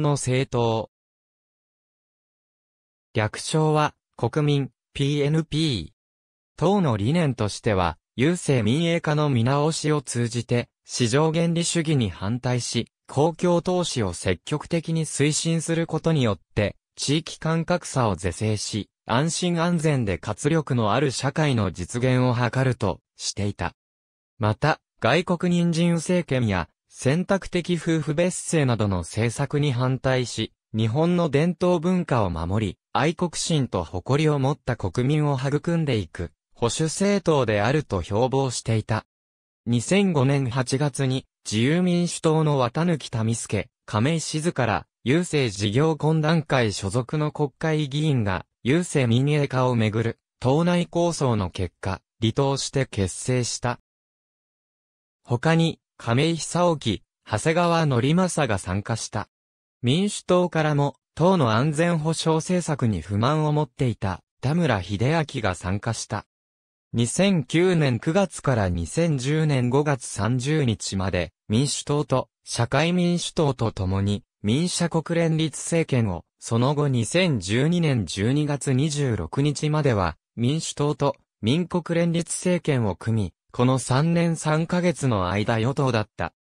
の政党。略称は、国民、PNP。党の理念としては、郵政民営化の見直しを通じて、市場原理主義に反対し、公共投資を積極的に推進することによって、地域間格差を是正し、安心安全で活力のある社会の実現を図るとしていた。また、外国人人政権や選択的夫婦別姓などの政策に反対し、日本の伝統文化を守り、愛国心と誇りを持った国民を育んでいく、保守政党であると標榜していた。2005年8月に、自由民主党の綿貫民助、亀井静から、郵政事業懇談会所属の国会議員が、郵政民営化をめぐる、党内構想の結果、離党して結成した。他に、亀井久沖、長谷川則政が参加した。民主党からも、党の安全保障政策に不満を持っていた、田村秀明が参加した。2009年9月から2010年5月30日まで、民主党と社会民主党と共に、民社国連立政権を、その後2012年12月26日までは、民主党と民国連立政権を組み、この3年3ヶ月の間与党だった。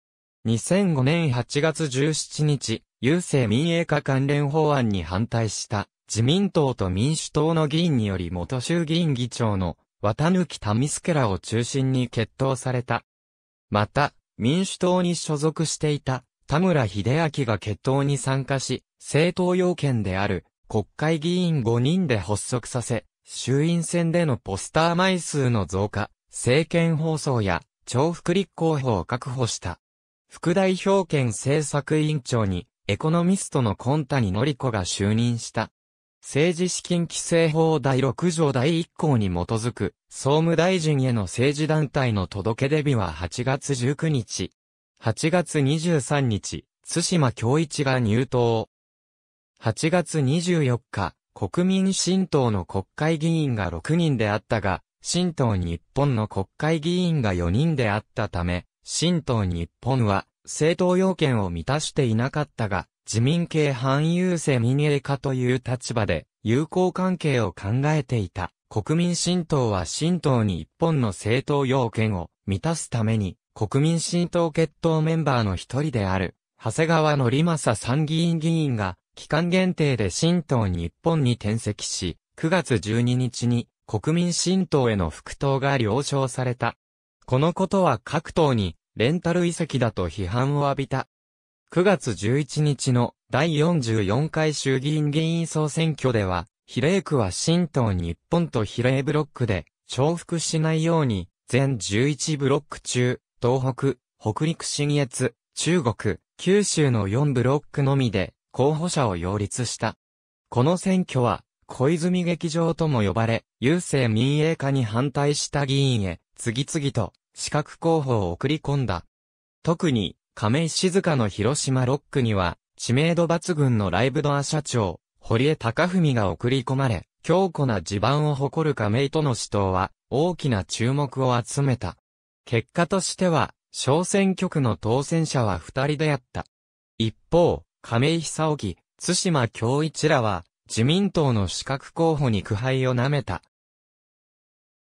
2005年8月17日、郵政民営化関連法案に反対した自民党と民主党の議員により元衆議院議長の綿貫民助らを中心に決闘された。また、民主党に所属していた田村秀明が決闘に参加し、政党要件である国会議員5人で発足させ、衆院選でのポスター枚数の増加、政権放送や重複立候補を確保した。副代表権政策委員長に、エコノミストのコンタニノリコが就任した。政治資金規正法第6条第1項に基づく、総務大臣への政治団体の届け出日は8月19日。8月23日、津島京一が入党。8月24日、国民新党の国会議員が6人であったが、新党日本の国会議員が4人であったため、新党日本は政党要件を満たしていなかったが、自民系反優勢民営化という立場で友好関係を考えていた。国民新党は新党に一本の政党要件を満たすために、国民新党決闘メンバーの一人である、長谷川則さ参議院議員が、期間限定で新党日本に転籍し、9月12日に国民新党への復党が了承された。このことは各党に、レンタル遺跡だと批判を浴びた。9月11日の第44回衆議院議員総選挙では、比例区は新党日本と比例ブロックで、重複しないように、全11ブロック中、東北、北陸新越、中国、九州の4ブロックのみで、候補者を擁立した。この選挙は、小泉劇場とも呼ばれ、郵政民営化に反対した議員へ、次々と、資格候補を送り込んだ。特に、亀井静香の広島ロックには、知名度抜群のライブドア社長、堀江貴文が送り込まれ、強固な地盤を誇る亀井との死闘は、大きな注目を集めた。結果としては、小選挙区の当選者は二人であった。一方、亀井久沖、津島京一らは、自民党の資格候補に苦杯を舐めた。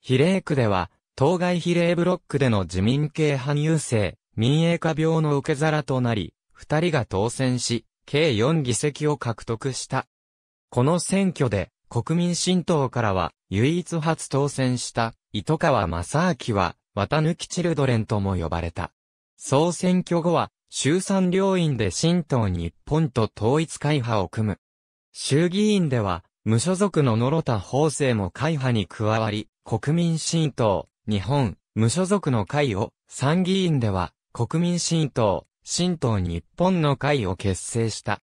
比例区では、当該比例ブロックでの自民系派入生、民営化病の受け皿となり、二人が当選し、計4議席を獲得した。この選挙で、国民新党からは、唯一初当選した、糸川正明は、綿抜きチルドレンとも呼ばれた。総選挙後は、衆参両院で新党日本と統一会派を組む。衆議院では、無所属の野呂田法政も会派に加わり、国民新党、日本、無所属の会を、参議院では、国民新党、新党日本の会を結成した。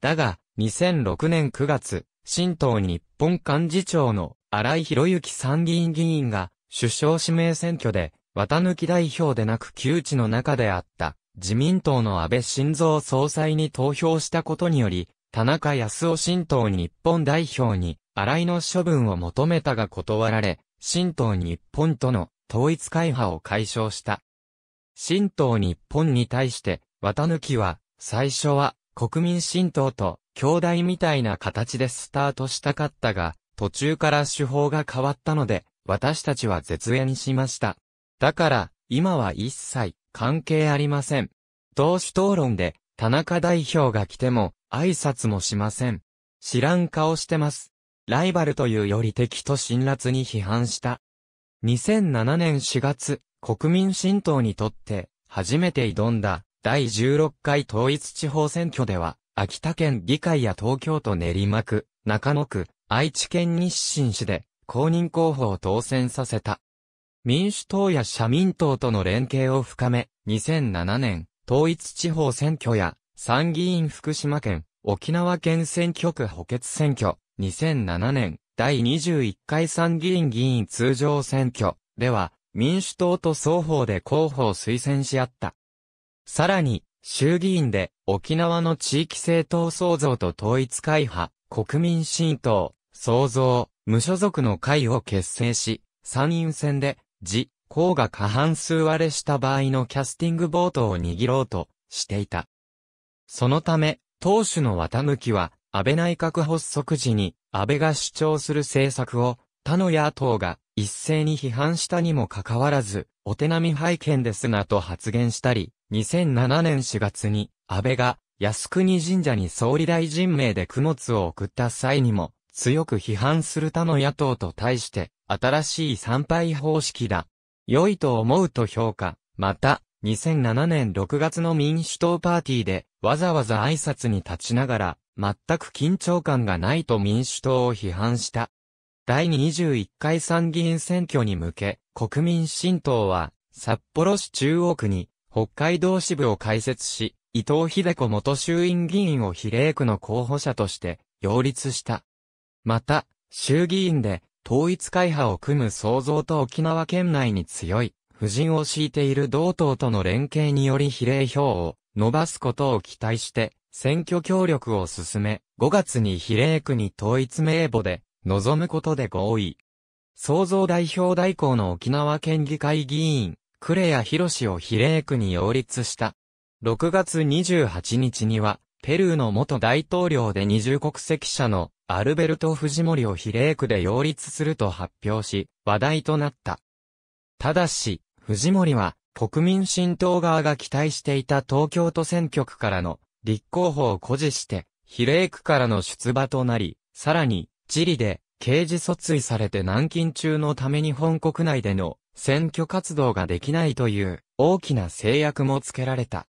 だが、2006年9月、新党日本幹事長の荒井博之参議院議員が、首相指名選挙で、綿抜き代表でなく窮地の中であった、自民党の安倍晋三総裁に投票したことにより、田中康夫新党日本代表に、新井の処分を求めたが断られ、新党日本との統一会派を解消した。新党日本に対して、綿貫は、最初は、国民新党と、兄弟みたいな形でスタートしたかったが、途中から手法が変わったので、私たちは絶縁しました。だから、今は一切、関係ありません。党首討論で、田中代表が来ても、挨拶もしません。知らん顔してます。ライバルというより敵と辛辣に批判した。2007年4月、国民新党にとって、初めて挑んだ、第16回統一地方選挙では、秋田県議会や東京都練馬区、中野区、愛知県日清市で、公認候補を当選させた。民主党や社民党との連携を深め、2007年、統一地方選挙や、参議院福島県、沖縄県選挙区補欠選挙、2007年、第21回参議院議員通常選挙では、民主党と双方で候補を推薦し合った。さらに、衆議院で沖縄の地域政党創造と統一会派、国民新党、創造、無所属の会を結成し、参院選で、自、方が過半数割れした場合のキャスティングボートを握ろうとしていた。そのため、当主の綿貫は、安倍内閣発足時に、安倍が主張する政策を、他の野党が一斉に批判したにもかかわらず、お手並み拝見ですなと発言したり、2007年4月に、安倍が靖国神社に総理大臣名で供物を送った際にも、強く批判する他の野党と対して、新しい参拝方式だ、良いと思うと評価。また、2007年6月の民主党パーティーで、わざわざ挨拶に立ちながら、全く緊張感がないと民主党を批判した。第21回参議院選挙に向け、国民新党は、札幌市中央区に、北海道支部を開設し、伊藤秀子元衆院議員を比例区の候補者として、擁立した。また、衆議院で、統一会派を組む創造と沖縄県内に強い、夫人を敷いている同党との連携により比例票を伸ばすことを期待して、選挙協力を進め、5月に比例区に統一名簿で、望むことで合意。創造代表代行の沖縄県議会議員、クレア博士を比例区に擁立した。6月28日には、ペルーの元大統領で二重国籍者のアルベルト・フジモリを比例区で擁立すると発表し、話題となった。ただし、フジモリは国民新党側が期待していた東京都選挙区からの立候補を誇示して、比例区からの出馬となり、さらに、チリで刑事訴追されて軟禁中のため日本国内での選挙活動ができないという大きな制約もつけられた。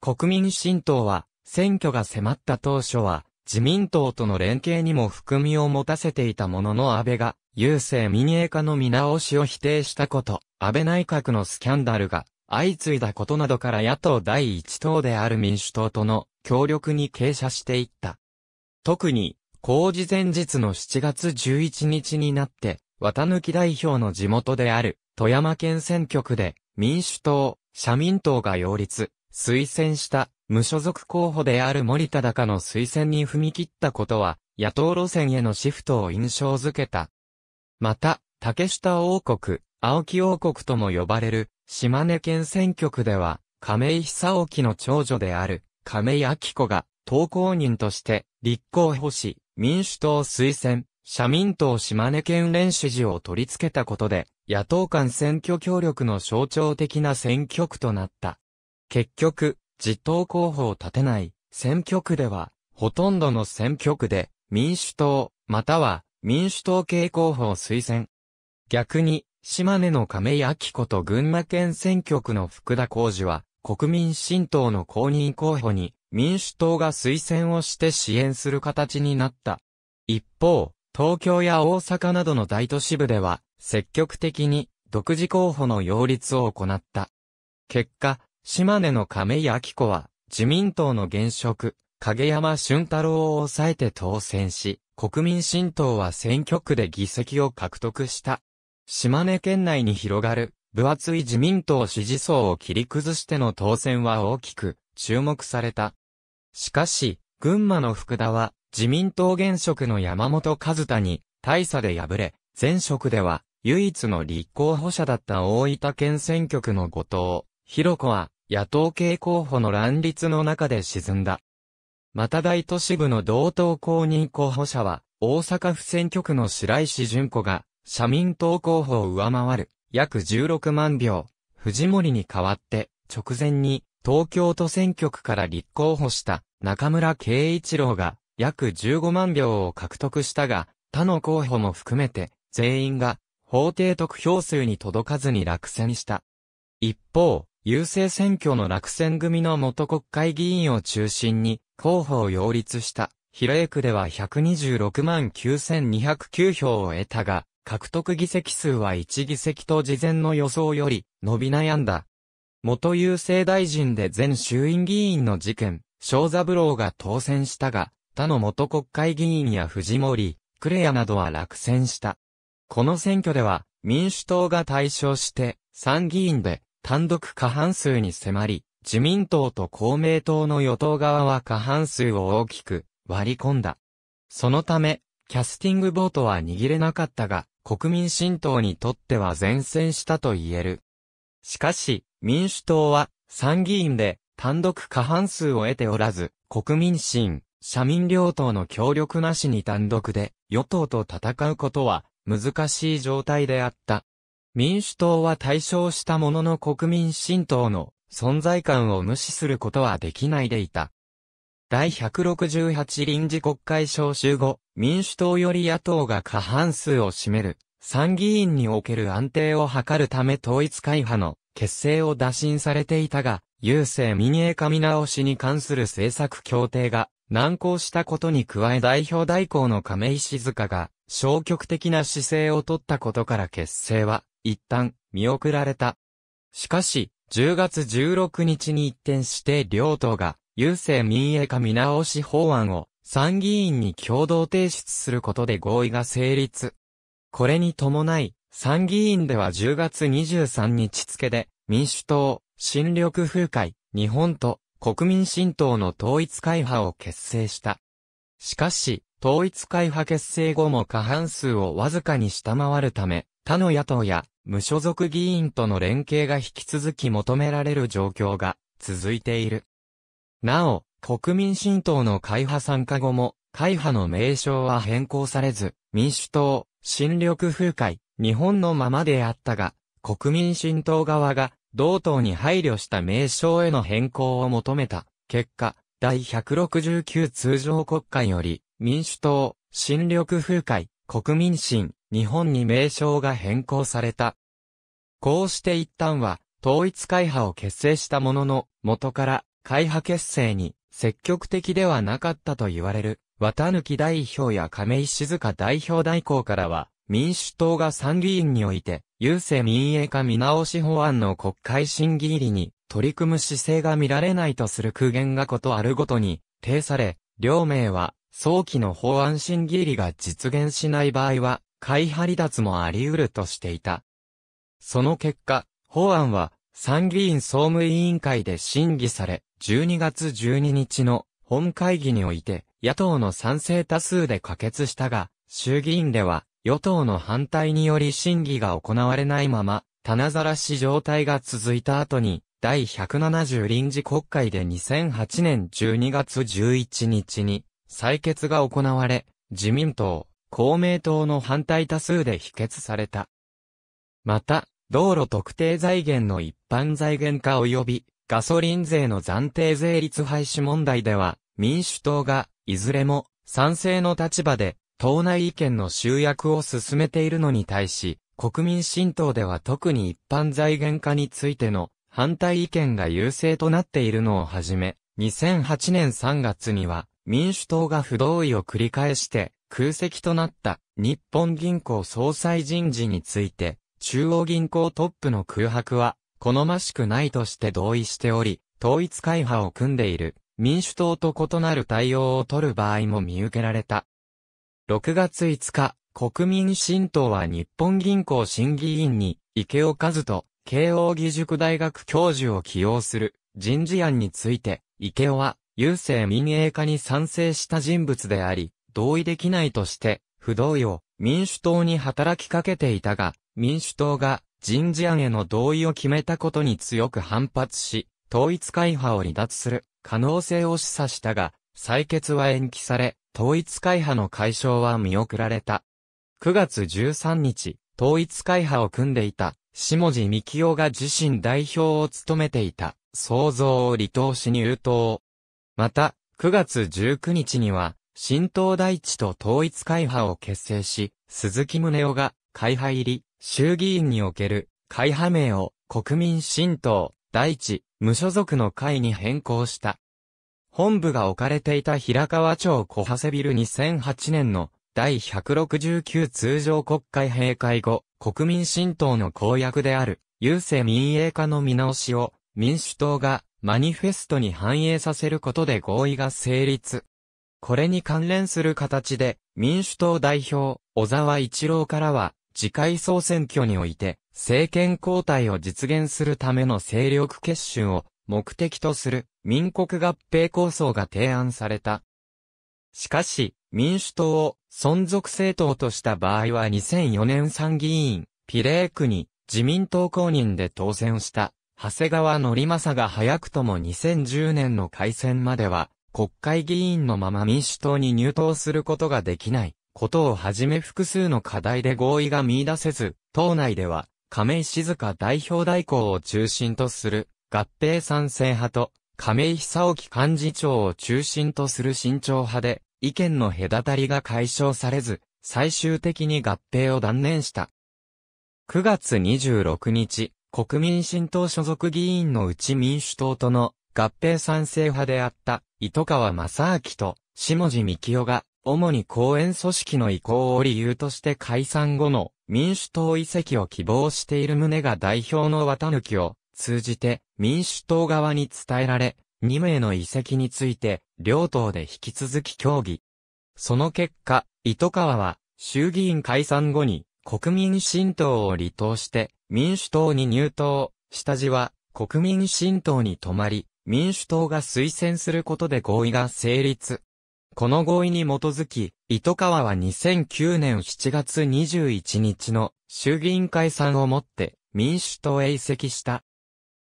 国民新党は選挙が迫った当初は、自民党との連携にも含みを持たせていたものの安倍が、郵政民営化の見直しを否定したこと、安倍内閣のスキャンダルが相次いだことなどから野党第一党である民主党との協力に傾斜していった。特に、公示前日の7月11日になって、綿抜き代表の地元である富山県選挙区で民主党、社民党が擁立、推薦した無所属候補である森田高の推薦に踏み切ったことは、野党路線へのシフトを印象づけた。また、竹下王国、青木王国とも呼ばれる、島根県選挙区では、亀井久沖の長女である、亀井明子が、党公認として、立候補し、民主党推薦、社民党島根県連支持を取り付けたことで、野党間選挙協力の象徴的な選挙区となった。結局、実党候補を立てない選挙区では、ほとんどの選挙区で民主党、または民主党系候補を推薦。逆に、島根の亀井明子と群馬県選挙区の福田浩二は、国民新党の公認候補に民主党が推薦をして支援する形になった。一方、東京や大阪などの大都市部では、積極的に独自候補の擁立を行った。結果、島根の亀井明子は、自民党の現職、影山俊太郎を抑えて当選し、国民新党は選挙区で議席を獲得した。島根県内に広がる、分厚い自民党支持層を切り崩しての当選は大きく、注目された。しかし、群馬の福田は、自民党現職の山本和太に、大差で敗れ、前職では、唯一の立候補者だった大分県選挙区の後藤、広子は、野党系候補の乱立の中で沈んだ。また大都市部の同等公認候補者は、大阪府選挙区の白石淳子が、社民党候補を上回る、約16万票、藤森に代わって、直前に、東京都選挙区から立候補した中村慶一郎が約15万票を獲得したが、他の候補も含めて全員が法定得票数に届かずに落選した。一方、郵政選挙の落選組の元国会議員を中心に、候補を擁立した、比例区では126万9209票を得たが、獲得議席数は1議席と事前の予想より、伸び悩んだ。元郵政大臣で前衆院議員の事件、小三郎が当選したが、他の元国会議員や藤森、クレアなどは落選した。この選挙では、民主党が対象して、参議院で、単独過半数に迫り、自民党と公明党の与党側は過半数を大きく割り込んだ。そのため、キャスティングボートは握れなかったが、国民新党にとっては前線したと言える。しかし、民主党は参議院で単独過半数を得ておらず、国民新、社民両党の協力なしに単独で与党と戦うことは難しい状態であった。民主党は対象したものの国民新党の存在感を無視することはできないでいた。第168臨時国会召集後、民主党より野党が過半数を占める、参議院における安定を図るため統一会派の結成を打診されていたが、郵政民営化見直しに関する政策協定が難航したことに加え代表代行の亀井静香が消極的な姿勢を取ったことから結成は一旦見送られた。しかし、10月16日に一転して両党が、郵政民営化見直し法案を参議院に共同提出することで合意が成立。これに伴い、参議院では10月23日付で、民主党、新緑風会、日本と国民新党の統一会派を結成した。しかし、統一会派結成後も過半数をわずかに下回るため、他の野党や無所属議員との連携が引き続き求められる状況が続いている。なお、国民新党の会派参加後も、会派の名称は変更されず、民主党、新緑風会、日本のままであったが、国民新党側が、同党に配慮した名称への変更を求めた。結果、第169通常国会より、民主党、新緑風会、国民新、日本に名称が変更された。こうして一旦は、統一会派を結成したものの、元から会派結成に積極的ではなかったと言われる、綿貫代表や亀井静香代表代行からは、民主党が参議院において、郵政民営化見直し法案の国会審議入りに取り組む姿勢が見られないとする苦言がことあるごとに、呈され、両名は、早期の法案審議入りが実現しない場合は、会派離脱もあり得るとしていた。その結果、法案は参議院総務委員会で審議され、12月12日の本会議において野党の賛成多数で可決したが、衆議院では与党の反対により審議が行われないまま、棚ざらし状態が続いた後に、第170臨時国会で2008年12月11日に採決が行われ、自民党、公明党の反対多数で否決された。また、道路特定財源の一般財源化及びガソリン税の暫定税率廃止問題では、民主党が、いずれも、賛成の立場で、党内意見の集約を進めているのに対し、国民新党では特に一般財源化についての反対意見が優勢となっているのをはじめ、2008年3月には民主党が不同意を繰り返して空席となった日本銀行総裁人事について、中央銀行トップの空白は好ましくないとして同意しており、統一会派を組んでいる民主党と異なる対応を取る場合も見受けられた。6月5日、国民新党は日本銀行審議員に池尾和人、慶応義塾大学教授を起用する人事案について、池尾は郵政民営化に賛成した人物であり、同意できないとして、不同意を民主党に働きかけていたが、民主党が人事案への同意を決めたことに強く反発し、統一会派を離脱する可能性を示唆したが、採決は延期され、統一会派の解消は見送られた。9月13日、統一会派を組んでいた、下地幹夫が自身代表を務めていた、創造を離党し入党。また、9月19日には、新東大地と統一会派を結成し、鈴木宗男が会派入り、衆議院における会派名を国民新党、大地、無所属の会に変更した。本部が置かれていた平川町小長ビル2008年の第169通常国会閉会後、国民新党の公約である、郵政民営化の見直しを民主党がマニフェストに反映させることで合意が成立。これに関連する形で、民主党代表、小沢一郎からは、次回総選挙において、政権交代を実現するための勢力結集を目的とする民国合併構想が提案された。しかし、民主党を存続政党とした場合は2004年参議院、ピレー区に自民党公認で当選した、長谷川則正が早くとも2010年の改選までは、国会議員のまま民主党に入党することができないことをはじめ複数の課題で合意が見出せず、党内では亀井静香代表代行を中心とする合併賛成派と亀井久沖幹事長を中心とする慎重派で意見の隔たりが解消されず、最終的に合併を断念した。9月26日、国民新党所属議員のうち民主党との合併賛成派であった糸川正明と下地幹夫が、主に公演組織の意向を理由として解散後の民主党遺跡を希望している旨が代表の綿抜きを通じて民主党側に伝えられ、2名の遺跡について両党で引き続き協議。その結果、糸川は衆議院解散後に国民新党を離党して民主党に入党、下地は国民新党に止まり、民主党が推薦することで合意が成立。この合意に基づき、糸川は2009年7月21日の衆議院解散をもって民主党へ移籍した。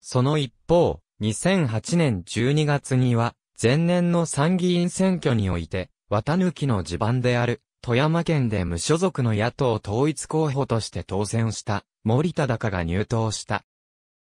その一方、2008年12月には、前年の参議院選挙において、綿抜きの地盤である、富山県で無所属の野党統一候補として当選した、森田高が入党した。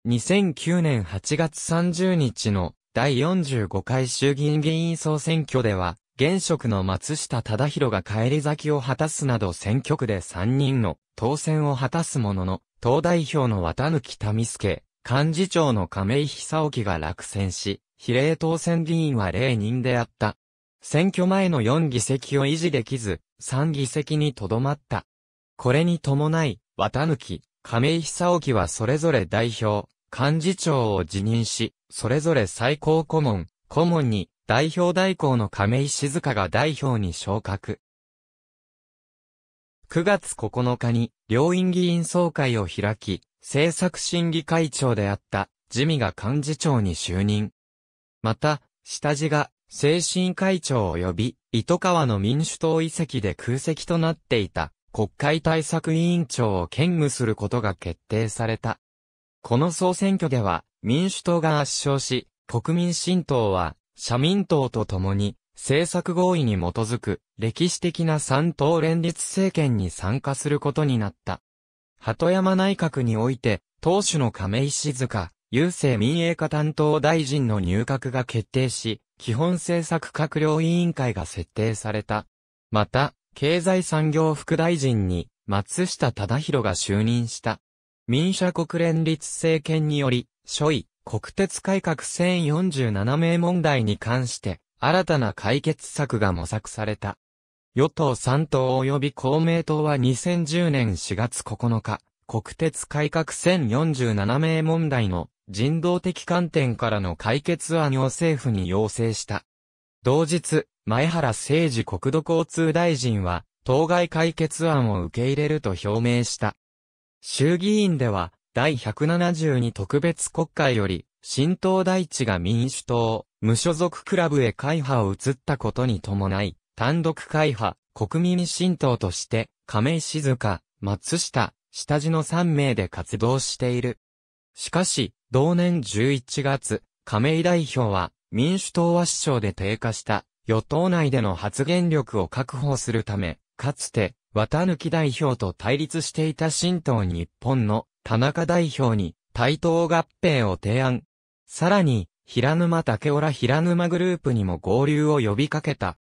2009年8月30日の第45回衆議院議員総選挙では、現職の松下忠宏が帰り咲きを果たすなど選挙区で3人の当選を果たすものの、党代表の綿貫民助、幹事長の亀井久沖が落選し、比例当選議員は0人であった。選挙前の4議席を維持できず、3議席にとどまった。これに伴い、綿貫、亀井久沖はそれぞれ代表、幹事長を辞任し、それぞれ最高顧問、顧問に代表代行の亀井静香が代表に昇格。9月9日に両院議員総会を開き、政策審議会長であった自民が幹事長に就任。また、下地が精神会長及び糸川の民主党遺跡で空席となっていた国会対策委員長を兼務することが決定された。この総選挙では、民主党が圧勝し、国民新党は、社民党と共に、政策合意に基づく、歴史的な三党連立政権に参加することになった。鳩山内閣において、党首の亀井静香、郵政民営化担当大臣の入閣が決定し、基本政策閣僚委員会が設定された。また、経済産業副大臣に、松下忠宏が就任した。民社国連立政権により、初位、国鉄改革1047名問題に関して、新たな解決策が模索された。与党3党及び公明党は2010年4月9日、国鉄改革1047名問題の人道的観点からの解決案を政府に要請した。同日、前原誠治国土交通大臣は、当該解決案を受け入れると表明した。衆議院では、第172特別国会より、新党大地が民主党、無所属クラブへ会派を移ったことに伴い、単独会派、国民新党として、亀井静香、松下、下地の3名で活動している。しかし、同年11月、亀井代表は、民主党は市長で低下した、与党内での発言力を確保するため、かつて、綿貫代表と対立していた新党日本の田中代表に対等合併を提案。さらに、平沼竹浦平沼グループにも合流を呼びかけた。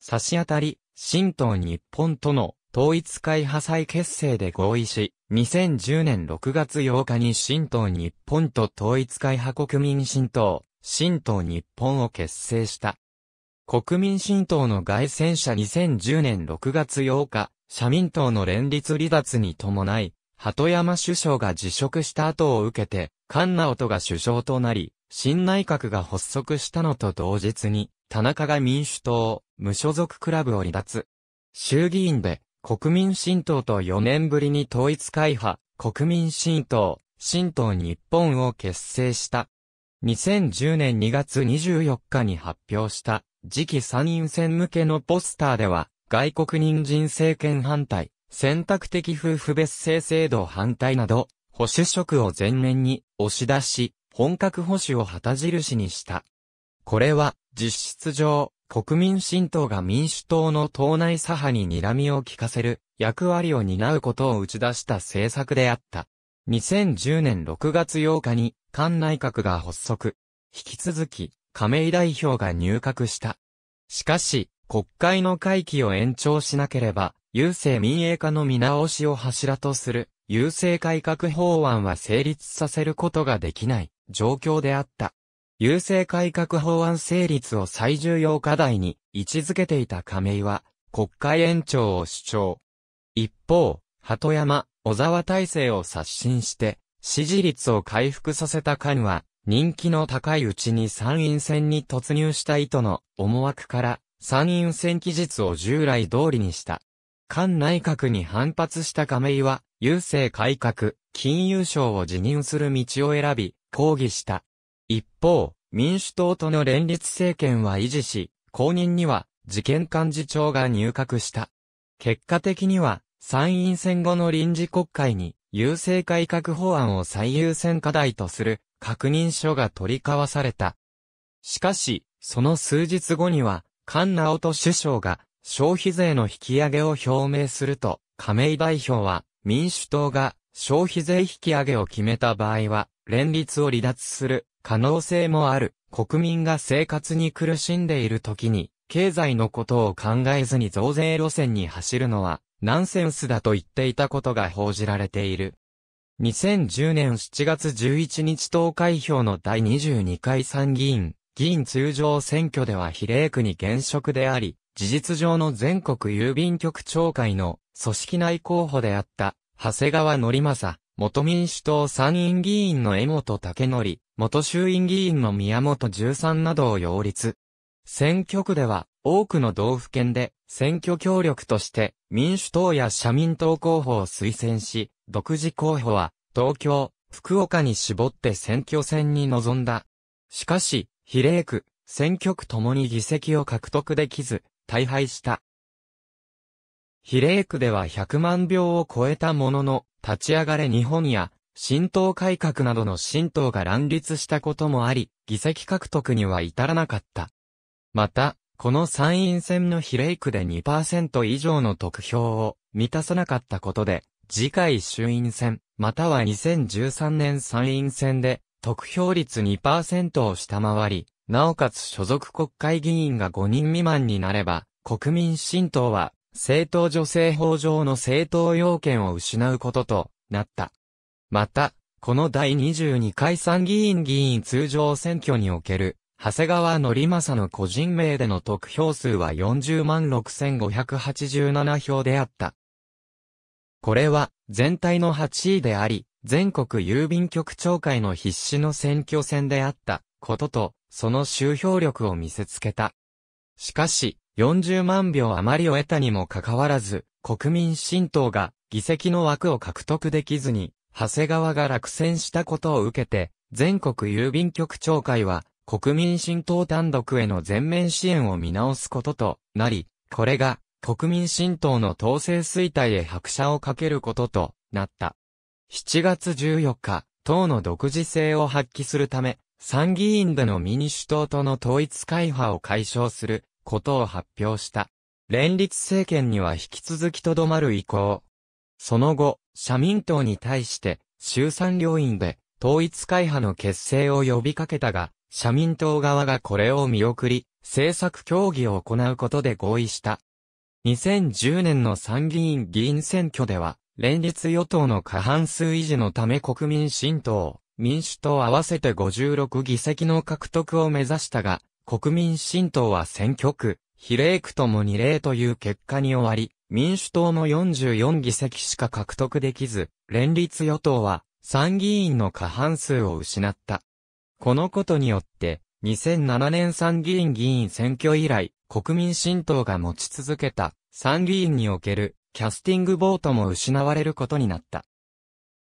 差し当たり、新党日本との統一会派再結成で合意し、2010年6月8日に新党日本と統一会派国民新党、新党日本を結成した。国民新党の外戦者2010年6月8日、社民党の連立離脱に伴い、鳩山首相が辞職した後を受けて、菅直人が首相となり、新内閣が発足したのと同日に、田中が民主党、無所属クラブを離脱。衆議院で、国民新党と4年ぶりに統一会派、国民新党、新党日本を結成した。2010年2月24日に発表した、次期参院選向けのポスターでは、外国人人政権反対、選択的夫婦別姓制度反対など、保守色を前面に押し出し、本格保守を旗印にした。これは、実質上、国民新党が民主党の党内左派に睨みを効かせる役割を担うことを打ち出した政策であった。2010年6月8日に、菅内閣が発足。引き続き、亀井代表が入閣した。しかし、国会の会期を延長しなければ、郵政民営化の見直しを柱とする、郵政改革法案は成立させることができない状況であった。郵政改革法案成立を最重要課題に位置づけていた亀井は、国会延長を主張。一方、鳩山、小沢体制を刷新して、支持率を回復させた間は、人気の高いうちに参院選に突入した意図の思惑から、参院選期日を従来通りにした。菅内閣に反発した亀井は、郵政改革、金融省を辞任する道を選び、抗議した。一方、民主党との連立政権は維持し、公認には、事件幹事長が入閣した。結果的には、参院選後の臨時国会に、郵政改革法案を最優先課題とする、確認書が取り交わされた。しかし、その数日後には、菅直人首相が消費税の引き上げを表明すると、亀井代表は民主党が消費税引き上げを決めた場合は、連立を離脱する可能性もある。国民が生活に苦しんでいる時に、経済のことを考えずに増税路線に走るのは、ナンセンスだと言っていたことが報じられている。2010年7月11日投開票の第22回参議院議員通常選挙では比例区に現職であり、事実上の全国郵便局長会の組織内候補であった、長谷川則政、元民主党参院議員の江本武則、元衆院議員の宮本十三などを擁立。選挙区では、多くの道府県で、選挙協力として、民主党や社民党候補を推薦し、独自候補は、東京、福岡に絞って選挙戦に臨んだ。しかし、比例区、選挙区ともに議席を獲得できず、大敗した。比例区では100万票を超えたものの、立ち上がれ日本や、新党改革などの新党が乱立したこともあり、議席獲得には至らなかった。また、この参院選の比例区で2%以上の得票を満たさなかったことで、次回衆院選、または2013年参院選で得票率2%を下回り、なおかつ所属国会議員が5人未満になれば、国民新党は、政党女性法上の政党要件を失うこととなった。また、この第22回参議院議員通常選挙における、長谷川ま正の個人名での得票数は40万6587票であった。これは、全体の8位であり、全国郵便局長会の必死の選挙戦であったことと、その集票力を見せつけた。しかし、40万票余りを得たにもかかわらず、国民新党が議席の枠を獲得できずに、長谷川が落選したことを受けて、全国郵便局長会は、国民新党単独への全面支援を見直すこととなり、これが国民新党の統制衰退へ拍車をかけることとなった。7月14日、党の独自性を発揮するため、参議院での民主党との統一会派を解消することを発表した。連立政権には引き続きとどまる意向。その後、社民党に対して、衆参両院で統一会派の結成を呼びかけたが、社民党側がこれを見送り、政策協議を行うことで合意した。2010年の参議院議員選挙では、連立与党の過半数維持のため国民新党、民主党合わせて56議席の獲得を目指したが、国民新党は選挙区、比例区とも2例という結果に終わり、民主党の44議席しか獲得できず、連立与党は参議院の過半数を失った。このことによって、2007年参議院議員選挙以来、国民新党が持ち続けた参議院におけるキャスティングボートも失われることになった。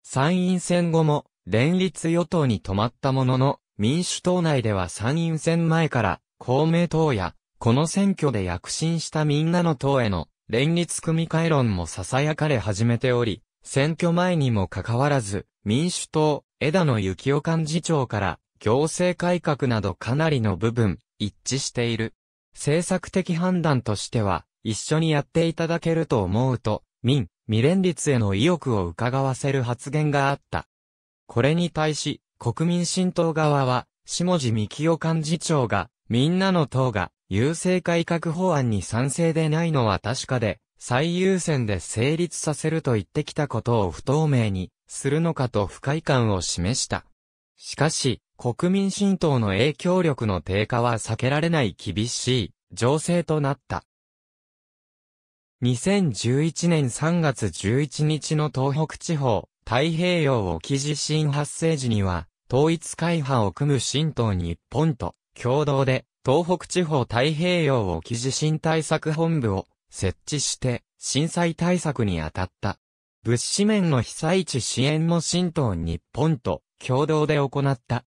参院選後も、連立与党に止まったものの、民主党内では参院選前から、公明党や、この選挙で躍進したみんなの党への、連立組会論も囁かれ始めており、選挙前にもかかわらず、民主党、枝野幸男幹事長から、行政改革などかなりの部分、一致している。政策的判断としては、一緒にやっていただけると思うと、民、未連立への意欲を伺わせる発言があった。これに対し、国民新党側は、下地幹雄幹事長が、みんなの党が、優勢改革法案に賛成でないのは確かで、最優先で成立させると言ってきたことを不透明にするのかと不快感を示した。しかし、国民新党の影響力の低下は避けられない厳しい情勢となった。2011年3月11日の東北地方、太平洋沖地震発生時には、統一会派を組む新党日本と共同で、東北地方太平洋沖地震対策本部を設置して、震災対策に当たった。物資面の被災地支援も新党日本と共同で行った。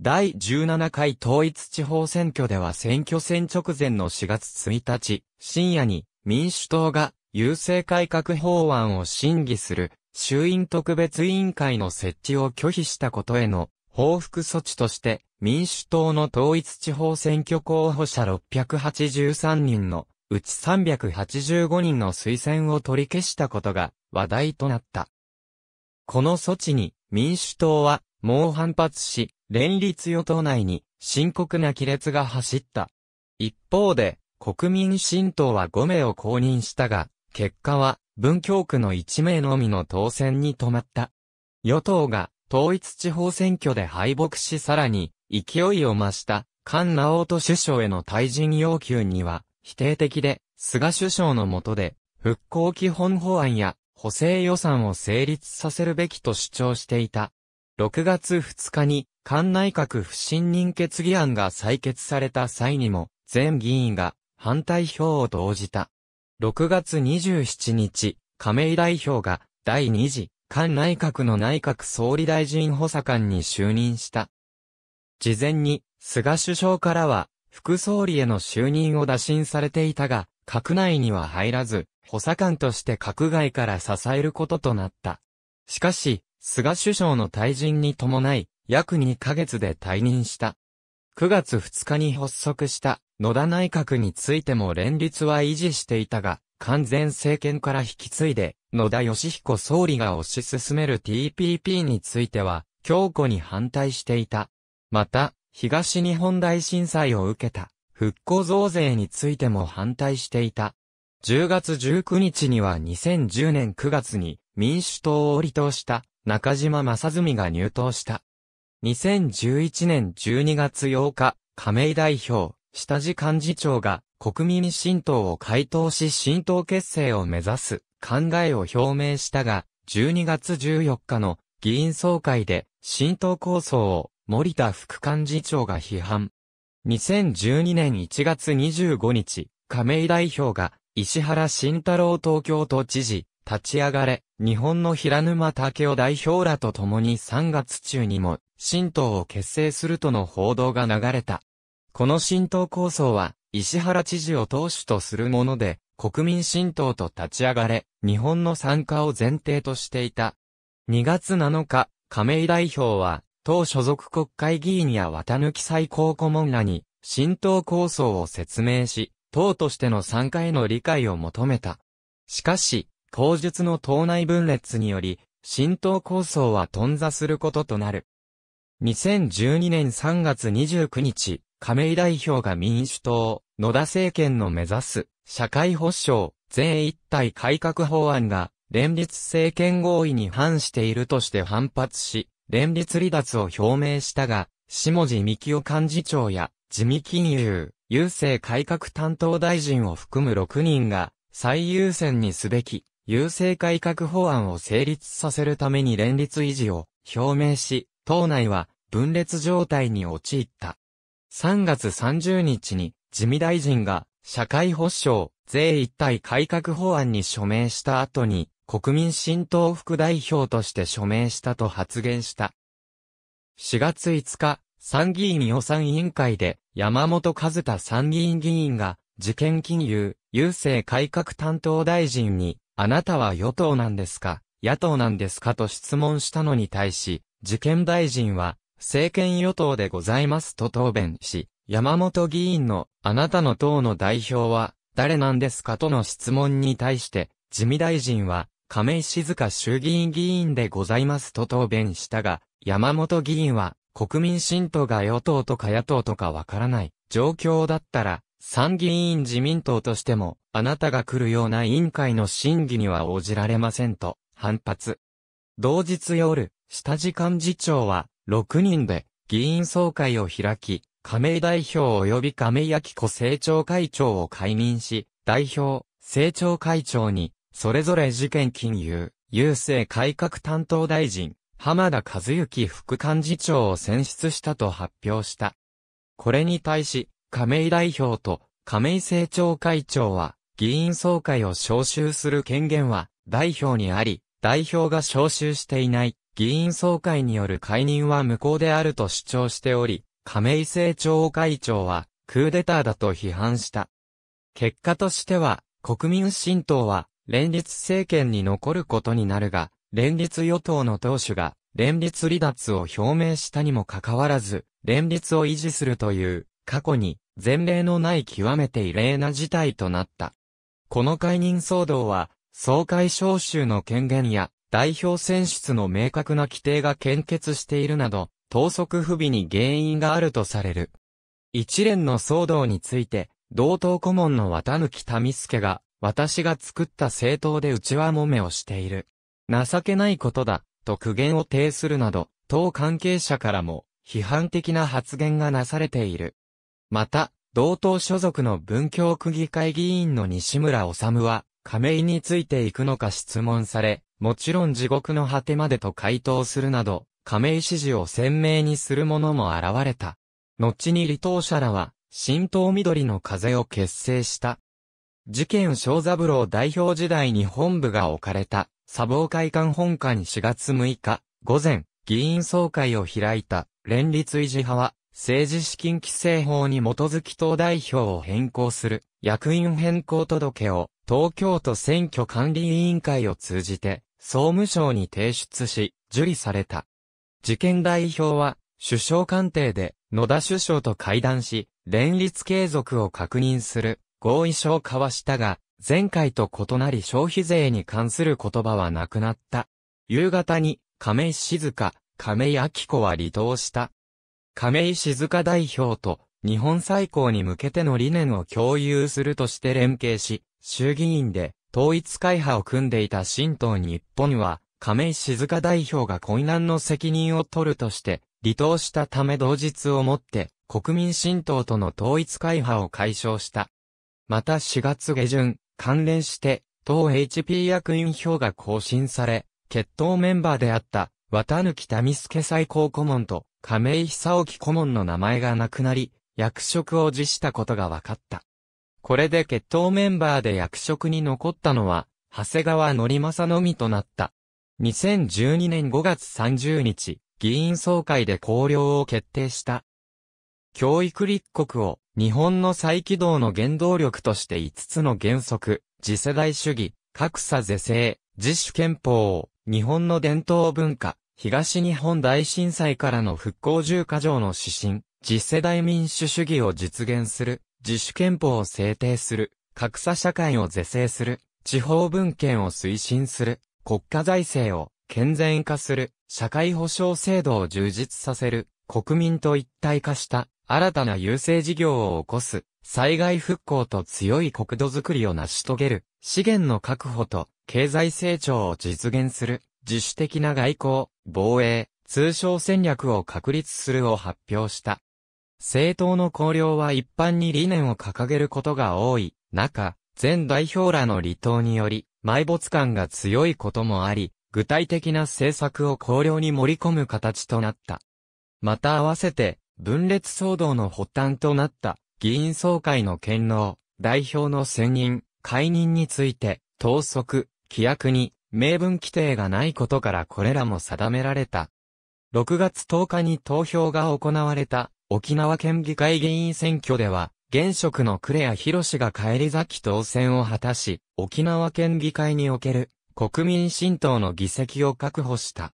第17回統一地方選挙では選挙戦直前の4月1日、深夜に民主党が優勢改革法案を審議する衆院特別委員会の設置を拒否したことへの報復措置として民主党の統一地方選挙候補者683人のうち385人の推薦を取り消したことが話題となった。この措置に民主党は猛反発し、連立与党内に深刻な亀裂が走った。一方で、国民新党は5名を公認したが、結果は、文京区の1名のみの当選に止まった。与党が、統一地方選挙で敗北しさらに、勢いを増した、菅直人首相への退陣要求には、否定的で、菅首相の下で、復興基本法案や、補正予算を成立させるべきと主張していた。6月2日に、菅内閣不信任決議案が採決された際にも、全議員が、反対票を投じた。6月27日、亀井代表が第2次菅内閣の内閣総理大臣補佐官に就任した。事前に菅首相からは副総理への就任を打診されていたが、閣内には入らず、補佐官として閣外から支えることとなった。しかし、菅首相の退陣に伴い、約2ヶ月で退任した。9月2日に発足した野田内閣についても連立は維持していたが、完全政権から引き継いで、野田義彦総理が推し進める TPP については、強固に反対していた。また、東日本大震災を受けた、復興増税についても反対していた。10月19日には2010年9月に民主党を離党した中島正純が入党した。2011年12月8日、亀井代表、下地幹事長が国民新党を回答し新党結成を目指す考えを表明したが、12月14日の議員総会で新党構想を森田副幹事長が批判。2012年1月25日、亀井代表が石原慎太郎東京都知事、立ち上がれ、日本の平沼武雄代表らと共に3月中にも神道を結成するとの報道が流れた。この神道構想は、石原知事を党首とするもので、国民神道と立ち上がれ、日本の参加を前提としていた。2月7日、亀井代表は、党所属国会議員や綿き最高顧問らに、神道構想を説明し、党としての参加への理解を求めた。しかし、口述の党内分裂により、神道構想は頓挫することとなる。2012年3月29日、亀井代表が民主党、野田政権の目指す、社会保障、全一体改革法案が、連立政権合意に反しているとして反発し、連立離脱を表明したが、下地幹夫幹事長や、地味金融、郵政改革担当大臣を含む6人が、最優先にすべき、郵政改革法案を成立させるために連立維持を表明し、党内は分裂状態に陥った。3月30日に自民大臣が社会保障税一体改革法案に署名した後に国民新党副代表として署名したと発言した。4月5日、参議院予算委員会で山本和太参議院議員が事件金融、郵政改革担当大臣に、あなたは与党なんですか野党なんですかと質問したのに対し、事件大臣は、政権与党でございますと答弁し、山本議員の、あなたの党の代表は、誰なんですかとの質問に対して、自民大臣は、亀井静香衆議院議員でございますと答弁したが、山本議員は、国民新党が与党とか野党とかわからない状況だったら、参議院自民党としても、あなたが来るような委員会の審議には応じられませんと、反発。同日夜、下地幹事長は、6人で、議員総会を開き、亀井代表及び亀井明子政調会長を解任し、代表、政調会長に、それぞれ事件金融、郵政改革担当大臣、浜田和幸副幹事長を選出したと発表した。これに対し、亀井代表と亀井政調会長は、議員総会を招集する権限は代表にあり、代表が招集していない議員総会による解任は無効であると主張しており、亀井政調会長はクーデターだと批判した。結果としては、国民新党は連立政権に残ることになるが、連立与党の党首が連立離脱を表明したにもかかわらず、連立を維持するという、過去に前例のない極めて異例な事態となった。この解任騒動は、総会招集の権限や代表選出の明確な規定が献血しているなど、党則不備に原因があるとされる。一連の騒動について、同党顧問の綿貫民助が、私が作った政党で内輪揉めをしている。情けないことだ、と苦言を呈するなど、党関係者からも、批判的な発言がなされている。また、同党所属の文京区議会議員の西村治は、亀井についていくのか質問され、もちろん地獄の果てまでと回答するなど、亀井支持を鮮明にする者も現れた。後に離党者らは、新党緑の風を結成した。事件小三郎代表時代に本部が置かれた、砂防会館本館に4月6日、午前、議員総会を開いた、連立維持派は、政治資金規制法に基づき党代表を変更する、役員変更届を、東京都選挙管理委員会を通じて、総務省に提出し、受理された。事件代表は、首相官邸で野田首相と会談し、連立継続を確認する合意書を交わしたが、前回と異なり消費税に関する言葉はなくなった。夕方に、亀井静香、亀井明子は離党した。亀井静香代表と日本最高に向けての理念を共有するとして連携し、衆議院で統一会派を組んでいた新党日本は、亀井静香代表が混乱の責任を取るとして、離党したため同日をもって、国民新党との統一会派を解消した。また4月下旬、関連して、党 HP 役員票が更新され、決闘メンバーであった、綿貫民助最高顧問と亀井久沖顧問の名前がなくなり、役職を辞したことが分かった。これで決闘メンバーで役職に残ったのは、長谷川則正のみとなった。2012年5月30日、議員総会で考慮を決定した。教育立国を日本の再起動の原動力として5つの原則、次世代主義、格差是正、自主憲法、を、日本の伝統文化、東日本大震災からの復興重化上の指針、次世代民主主義を実現する。自主憲法を制定する、格差社会を是正する、地方分権を推進する、国家財政を健全化する、社会保障制度を充実させる、国民と一体化した新たな優勢事業を起こす、災害復興と強い国土づくりを成し遂げる、資源の確保と経済成長を実現する、自主的な外交、防衛、通商戦略を確立するを発表した。政党の綱領は一般に理念を掲げることが多い中、前代表らの離党により、埋没感が強いこともあり、具体的な政策を綱領に盛り込む形となった。また合わせて、分裂騒動の発端となった議員総会の権能、代表の選任、解任について、党則、規約に明文規定がないことからこれらも定められた。6月10日に投票が行われた沖縄県議会議員選挙では、現職の呉谷博が帰り咲き当選を果たし、沖縄県議会における国民新党の議席を確保した。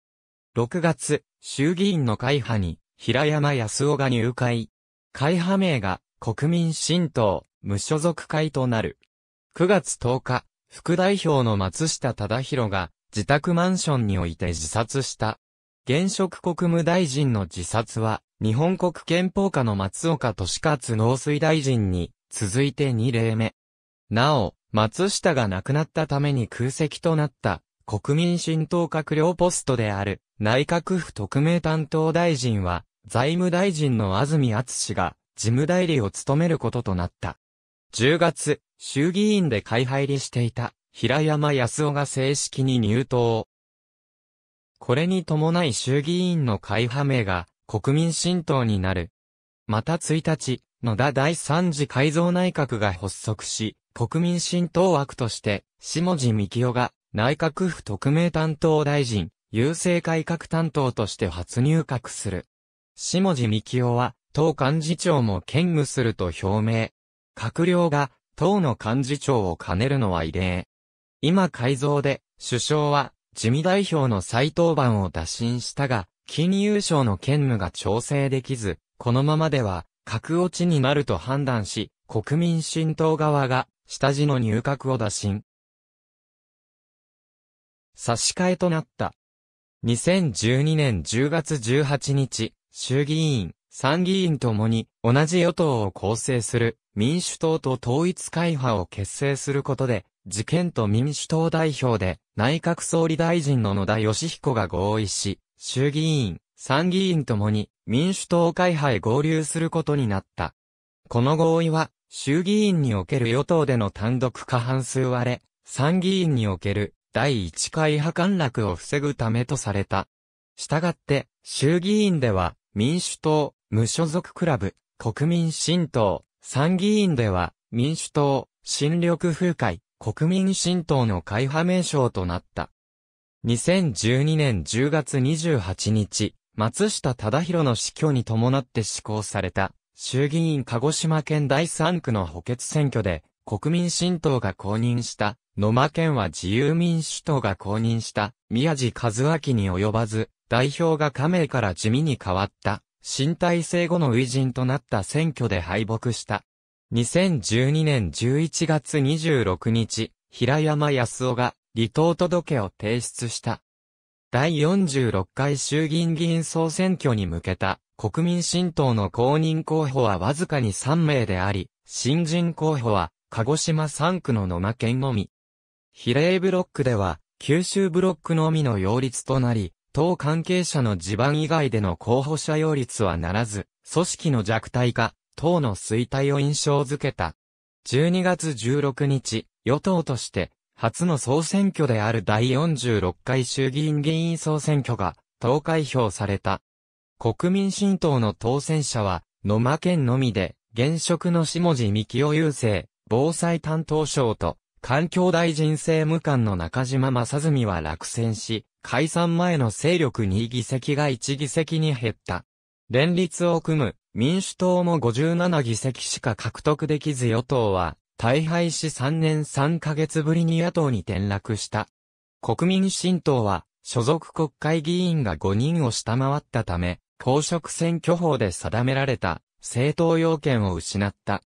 6月、衆議院の会派に平山康夫が入会。会派名が国民新党無所属会となる。9月10日、副代表の松下忠宏が自宅マンションにおいて自殺した。現職国務大臣の自殺は日本国憲法下の松岡敏勝農水大臣に、続いて2例目。なお、松下が亡くなったために空席となった、国民新党閣僚ポストである、内閣府特命担当大臣は、財務大臣の安住厚氏が、事務代理を務めることとなった。10月、衆議院で開入りしていた、平山康夫が正式に入党。これに伴い衆議院の会派名が、国民新党になる。また1日、野田第3次改造内閣が発足し、国民新党枠として、下地幹雄が内閣府特命担当大臣、郵政改革担当として初入閣する。下地幹雄は、党幹事長も兼務すると表明。閣僚が、党の幹事長を兼ねるのは異例。今改造で、首相は、自民代表の再登板を打診したが、金融省の兼務が調整できず、このままでは、格落ちになると判断し、国民新党側が、下地の入閣を打診。差し替えとなった。2012年10月18日、衆議院、参議院ともに、同じ与党を構成する、民主党と統一会派を結成することで、事件と民主党代表で、内閣総理大臣の野田義彦が合意し、衆議院、参議院ともに民主党会派へ合流することになった。この合意は、衆議院における与党での単独過半数割れ、参議院における第1回派陥落を防ぐためとされた。したがって、衆議院では、民主党、無所属クラブ、国民新党、参議院では、民主党、新緑風会、国民新党の会派名称となった。2012年10月28日、松下忠宏の死去に伴って施行された、衆議院鹿児島県第3区の補欠選挙で、国民新党が公認した、野間県は自由民主党が公認した、宮地和明に及ばず、代表が加盟から地味に変わった、新体制後の偉人となった選挙で敗北した。2012年11月26日、平山康夫が離党届を提出した。第46回衆議院議員総選挙に向けた国民新党の公認候補はわずかに3名であり、新人候補は鹿児島3区の野間県のみ。比例ブロックでは九州ブロックのみの擁立となり、党関係者の地盤以外での候補者擁立はならず、組織の弱体化、党の衰退を印象づけた。12月16日、与党として初の総選挙である第46回衆議院議員総選挙が投開票された。国民新党の当選者は、野間県のみで、現職の下地幹雄優勢、防災担当省と、環境大臣政務官の中島正純は落選し、解散前の勢力2議席が1議席に減った。連立を組む民主党も57議席しか獲得できず与党は大敗し3年3ヶ月ぶりに野党に転落した。国民新党は、所属国会議員が5人を下回ったため、公職選挙法で定められた政党要件を失った。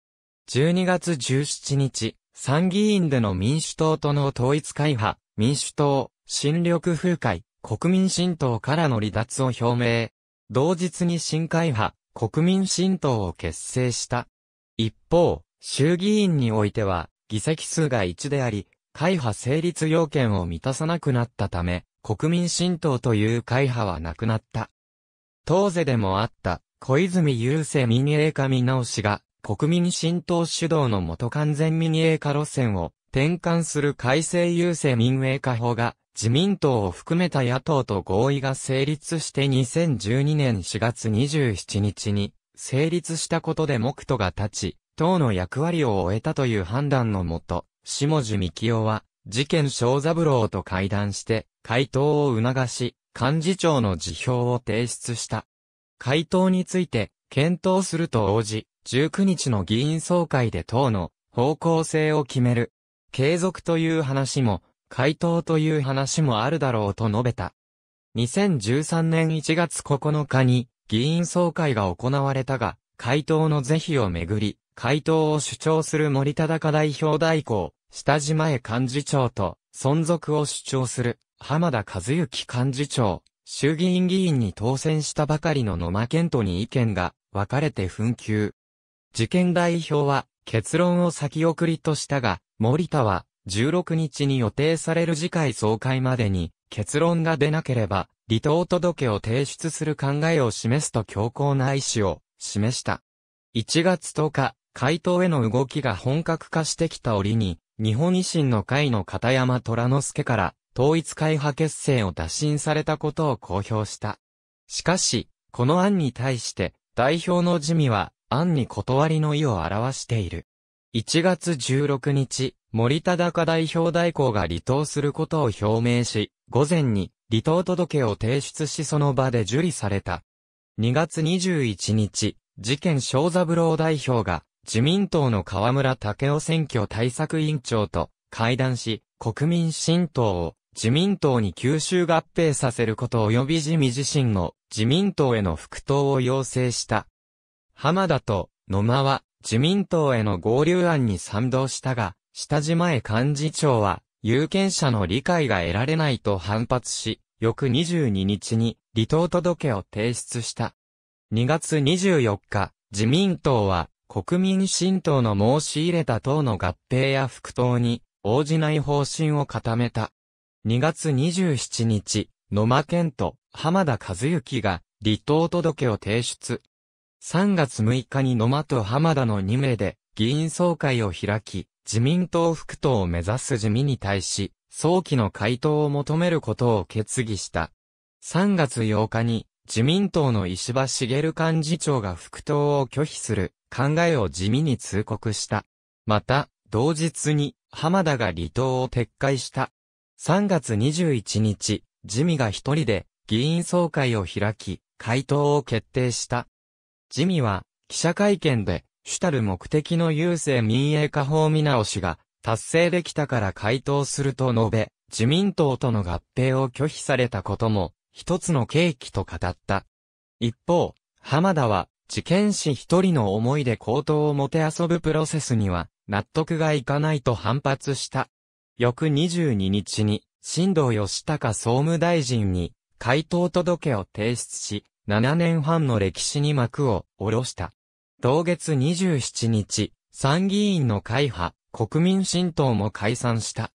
12月17日、参議院での民主党との統一会派、民主党、新緑風会、国民新党からの離脱を表明。同日に新会派、国民新党を結成した。一方、衆議院においては、議席数が1であり、会派成立要件を満たさなくなったため、国民新党という会派はなくなった。当世でもあった、小泉優政民営化見直しが、国民新党主導の元完全民営化路線を転換する改正優勢民営化法が、自民党を含めた野党と合意が成立して2012年4月27日に成立したことで目途が立ち、党の役割を終えたという判断のもと、下地幹夫は、事件小三郎と会談して、回答を促し、幹事長の辞表を提出した。回答について、検討すると応じ、19日の議員総会で党の方向性を決める。継続という話も、回答という話もあるだろうと述べた。2013年1月9日に議員総会が行われたが、回答の是非をめぐり、回答を主張する森忠代表代行、下島江幹事長と、存続を主張する、浜田和幸幹事長、衆議院議員に当選したばかりの野間健人に意見が、分かれて紛糾。事件代表は、結論を先送りとしたが、森田は、16日に予定される次回総会までに、結論が出なければ、離党届を提出する考えを示すと強硬な意思を示した。1月10日、回答への動きが本格化してきた折に、日本維新の会の片山虎之助から、統一会派結成を打診されたことを公表した。しかし、この案に対して、代表の自民は、案に断りの意を表している。1月16日、森田高代表代行が離党することを表明し、午前に離党届を提出しその場で受理された。2月21日、事件小三郎代表が自民党の河村武雄選挙対策委員長と会談し、国民新党を自民党に吸収合併させること及び自民自身の自民党への復党を要請した。浜田と野間は自民党への合流案に賛同したが、下島へ幹事長は有権者の理解が得られないと反発し、翌22日に離党届を提出した。2月24日、自民党は国民新党の申し入れた党の合併や副党に応じない方針を固めた。2月27日、野間健と浜田和幸が離党届を提出。3月6日に野間と浜田の2名で議員総会を開き、自民党副党を目指す自民に対し、早期の回答を求めることを決議した。3月8日に自民党の石破茂幹事長が副党を拒否する考えを地味に通告した。また、同日に浜田が離党を撤回した。3月21日、自民が一人で議員総会を開き、回答を決定した。自民は記者会見で主たる目的の郵政民営化法見直しが達成できたから回答すると述べ、自民党との合併を拒否されたことも一つのケーキと語った。一方、浜田は、事件死一人の思いで口頭をもて遊ぶプロセスには、納得がいかないと反発した。翌22日に、新藤義孝総務大臣に、回答届を提出し、7年半の歴史に幕を下ろした。同月27日、参議院の会派、国民新党も解散した。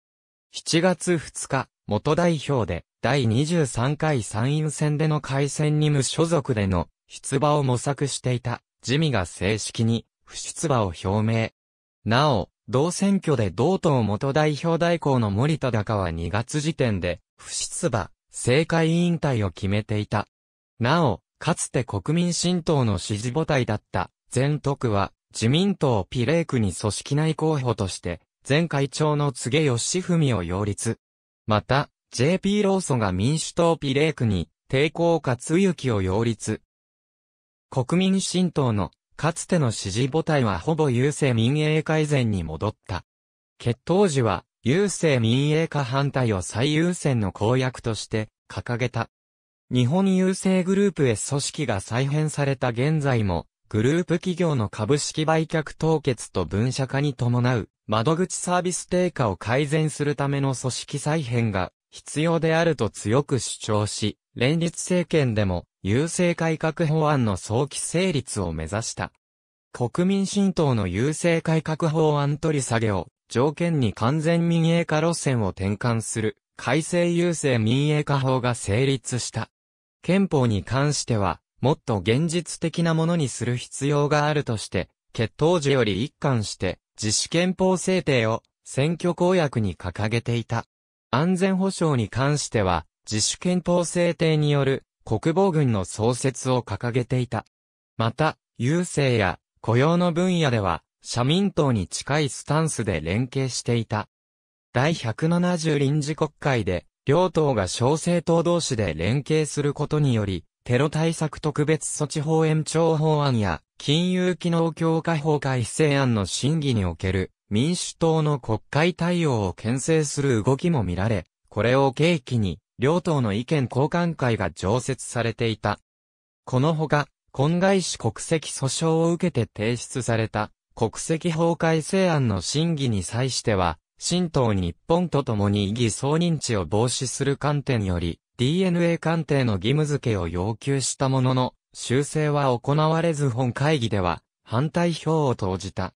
7月2日、元代表で、第23回参院選での改選に無所属での出馬を模索していた自民が正式に不出馬を表明。なお、同選挙で同党元代表代行の森田高は2月時点で不出馬、政界引退を決めていた。なお、かつて国民新党の支持母体だった全徳は自民党ピレークに組織内候補として前会長の柘義文を擁立。また、JP ローソが民主党ピレークに抵抗かつゆきを擁立。国民新党のかつての支持母体はほぼ郵政民営改善に戻った。決闘時は郵政民営化反対を最優先の公約として掲げた。日本郵政グループへ組織が再編された現在も、グループ企業の株式売却凍結と分社化に伴う、窓口サービス低下を改善するための組織再編が必要であると強く主張し、連立政権でも、郵政改革法案の早期成立を目指した。国民新党の郵政改革法案取り下げを、条件に完全民営化路線を転換する、改正郵政民営化法が成立した。憲法に関しては、もっと現実的なものにする必要があるとして、決闘時より一貫して、自主憲法制定を選挙公約に掲げていた。安全保障に関しては、自主憲法制定による国防軍の創設を掲げていた。また、郵政や雇用の分野では、社民党に近いスタンスで連携していた。第170臨時国会で、両党が小政党同士で連携することにより、テロ対策特別措置法延長法案や、金融機能強化法改正案の審議における、民主党の国会対応を牽制する動きも見られ、これを契機に、両党の意見交換会が常設されていた。このほか、婚外子国籍訴訟を受けて提出された、国籍法改正案の審議に際しては、新党日本とともに異議総認知を防止する観点より、DNA 鑑定の義務付けを要求したものの、修正は行われず本会議では、反対票を投じた。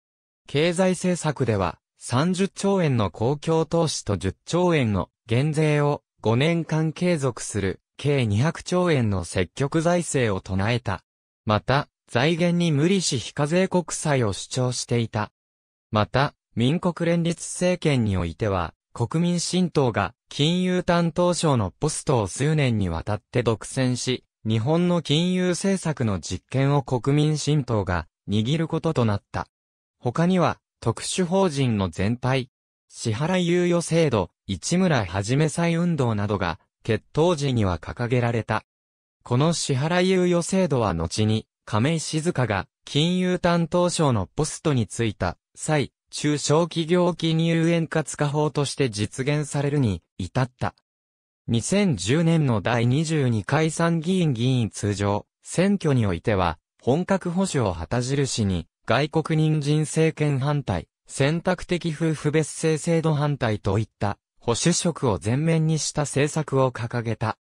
経済政策では、30兆円の公共投資と10兆円の減税を5年間継続する計200兆円の積極財政を唱えた。また、財源に無利子非課税国債を主張していた。また、民国連立政権においては、国民新党が金融担当省のポストを数年にわたって独占し、日本の金融政策の実権を国民新党が握ることとなった。他には、特殊法人の全体、支払い猶予制度、市村はじめ祭運動などが、決闘時には掲げられた。この支払い猶予制度は後に、亀井静香が金融担当省のポストに就いた際、中小企業金融円滑化法として実現されるに至った。2010年の第22回参議院議員通常選挙においては、本格保守を旗印に外国人人政権反対、選択的夫婦別姓制度反対といった保守色を前面にした政策を掲げた。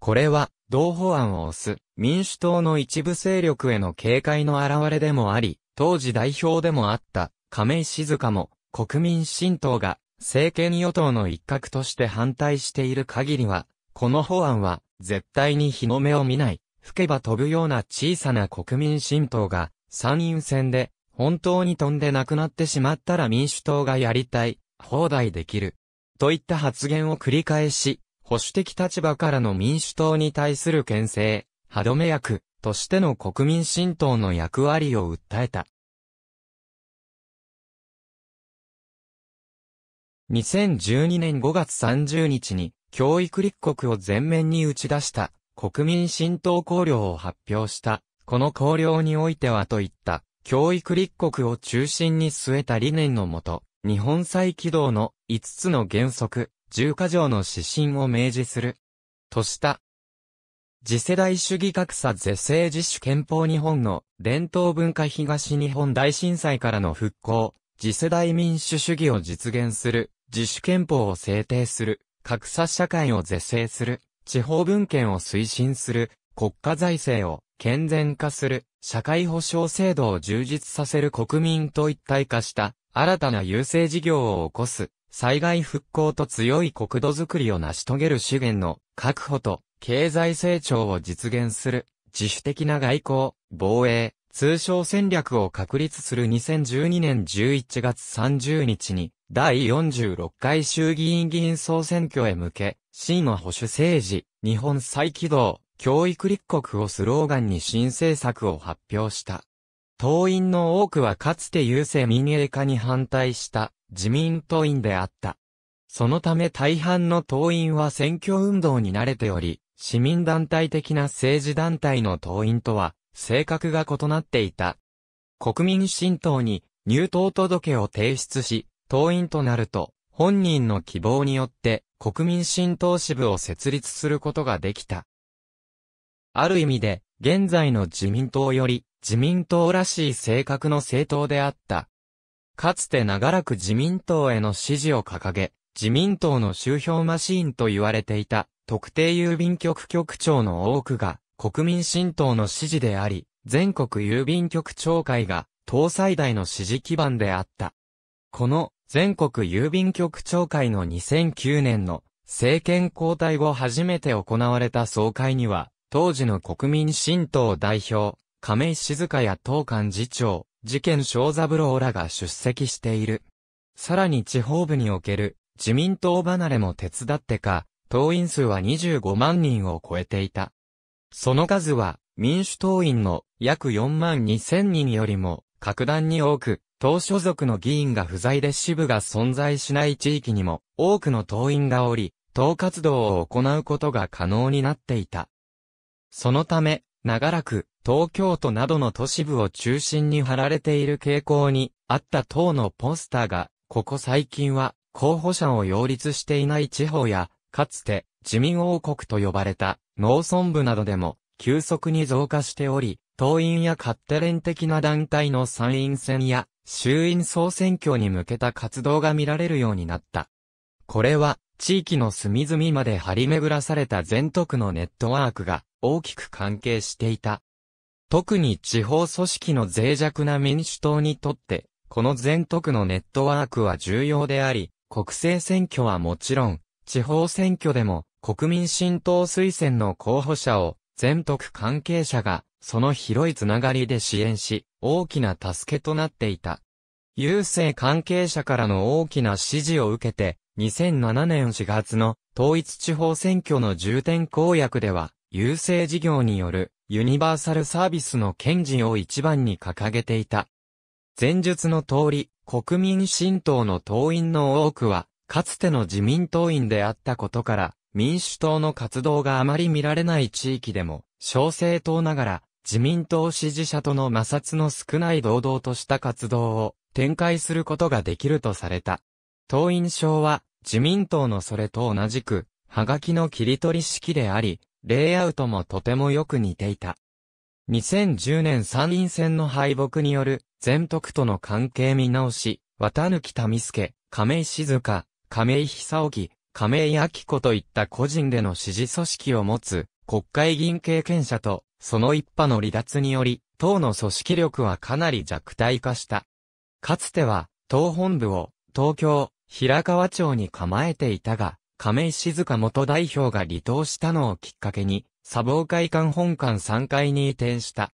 これは、同法案を推す民主党の一部勢力への警戒の表れでもあり、当時代表でもあった亀井静香も国民新党が政権与党の一角として反対している限りは、この法案は絶対に日の目を見ない、吹けば飛ぶような小さな国民新党が参院選で、本当に飛んでなくなってしまったら民主党がやりたい、放題できる。といった発言を繰り返し、保守的立場からの民主党に対する牽制、歯止め役としての国民新党の役割を訴えた。2012年5月30日に教育立国を全面に打ち出した国民新党綱領を発表したこの綱領においてはといった、教育立国を中心に据えた理念のもと、日本再起動の5つの原則、10か条の指針を明示する。とした。次世代主義格差是正自主憲法日本の伝統文化東日本大震災からの復興、次世代民主主義を実現する、自主憲法を制定する、格差社会を是正する、地方文献を推進する、国家財政を健全化する、社会保障制度を充実させる国民と一体化した新たな優勢事業を起こす、災害復興と強い国土づくりを成し遂げる資源の確保と経済成長を実現する、自主的な外交、防衛、通商戦略を確立する2012年11月30日に、第46回衆議院議員総選挙へ向け、真の保守政治、日本再起動、教育立国をスローガンに新政策を発表した。党員の多くはかつて郵政民営化に反対した自民党員であった。そのため大半の党員は選挙運動に慣れており、市民団体的な政治団体の党員とは性格が異なっていた。国民新党に入党届を提出し、党員となると、本人の希望によって国民新党支部を設立することができた。ある意味で、現在の自民党より、自民党らしい性格の政党であった。かつて長らく自民党への支持を掲げ、自民党の周票マシーンと言われていた、特定郵便局局長の多くが、国民新党の支持であり、全国郵便局長会が、党最大の支持基盤であった。この、全国郵便局長会の2009年の、政権交代後初めて行われた総会には、当時の国民新党代表、亀井静香や党幹事長、事件小三郎らが出席している。さらに地方部における自民党離れも手伝ってか、党員数は25万人を超えていた。その数は民主党員の約4万2千人よりも格段に多く、党所属の議員が不在で支部が存在しない地域にも多くの党員がおり、党活動を行うことが可能になっていた。そのため、長らく、東京都などの都市部を中心に貼られている傾向にあった党のポスターが、ここ最近は候補者を擁立していない地方や、かつて自民王国と呼ばれた農村部などでも急速に増加しており、党員や勝手連的な団体の参院選や衆院総選挙に向けた活動が見られるようになった。これは、地域の隅々まで張り巡らされた全徳のネットワークが大きく関係していた。特に地方組織の脆弱な民主党にとって、この全徳のネットワークは重要であり、国政選挙はもちろん、地方選挙でも国民新党推薦の候補者を全徳関係者がその広いつながりで支援し、大きな助けとなっていた。郵政関係者からの大きな支持を受けて、2007年4月の統一地方選挙の重点公約では、郵政事業によるユニバーサルサービスの堅持を一番に掲げていた。前述の通り、国民新党の党員の多くは、かつての自民党員であったことから、民主党の活動があまり見られない地域でも、小政党ながら、自民党支持者との摩擦の少ない堂々とした活動を展開することができるとされた。党員証は自民党のそれと同じく、はがきの切り取り式であり、レイアウトもとてもよく似ていた。2010年参院選の敗北による、全徳との関係見直し、綿貫民助、亀井静香、亀井久沖、亀井明子といった個人での支持組織を持つ、国会議員経験者と、その一派の離脱により、党の組織力はかなり弱体化した。かつては、党本部を、東京、平川町に構えていたが、亀井静香元代表が離党したのをきっかけに、砂防会館本館3階に移転した。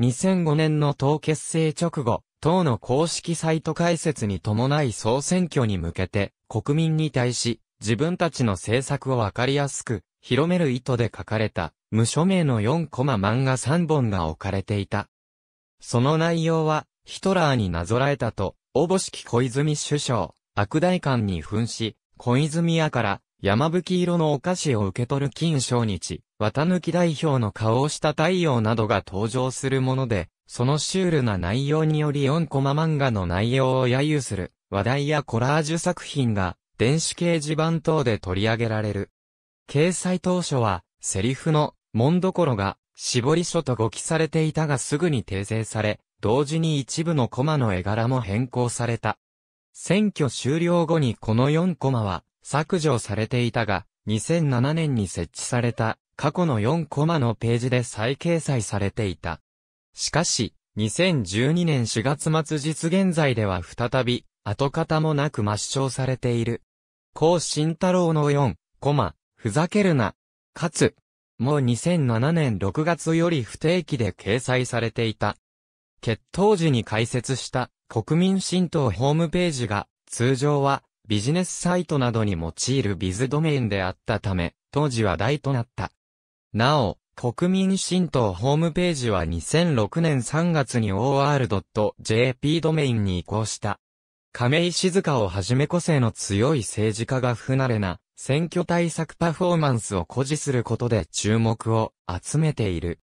2005年の党結成直後、党の公式サイト開設に伴い総選挙に向けて、国民に対し、自分たちの政策をわかりやすく、広める意図で書かれた、無署名の4コマ漫画3本が置かれていた。その内容は、ヒトラーになぞらえたと、おぼしき小泉首相、悪代官に扮し、小泉屋から山吹色のお菓子を受け取る金正日、綿抜代表の顔をした太陽などが登場するもので、そのシュールな内容により4コマ漫画の内容を揶揄する話題やコラージュ作品が電子掲示板等で取り上げられる。掲載当初はセリフの門どころが絞り書と語記されていたがすぐに訂正され、同時に一部のコマの絵柄も変更された。選挙終了後にこの4コマは削除されていたが、2007年に設置された過去の4コマのページで再掲載されていた。しかし、2012年4月末実現在では再び、跡形もなく抹消されている。高慎太郎の4、コマ、ふざけるな。かつ、もう2007年6月より不定期で掲載されていた。決闘時に解説した国民新党ホームページが、通常はビジネスサイトなどに用いるビズドメインであったため、当時は大となった。なお、国民新党ホームページは2006年3月に or.jp ドメインに移行した。亀井静香をはじめ個性の強い政治家が不慣れな選挙対策パフォーマンスを誇示することで注目を集めている。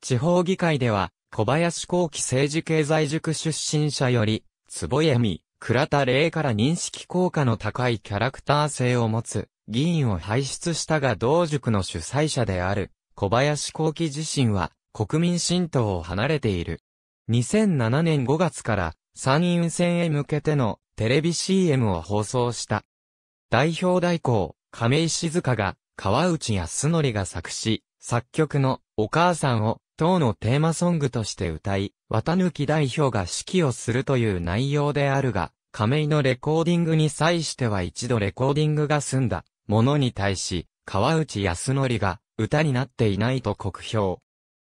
地方議会では小林光期政治経済塾出身者より、坪美、倉田霊から認識効果の高いキャラクター性を持つ、議員を輩出したが同塾の主催者である、小林光期自身は、国民新党を離れている。2007年5月から、参院選へ向けての、テレビ CM を放送した。代表代行、亀井静香が、川内康則が作詞、作曲の、お母さんを、党のテーマソングとして歌い、綿貫代表が指揮をするという内容であるが、亀井のレコーディングに際しては一度レコーディングが済んだものに対し、川内康則が歌になっていないと酷評。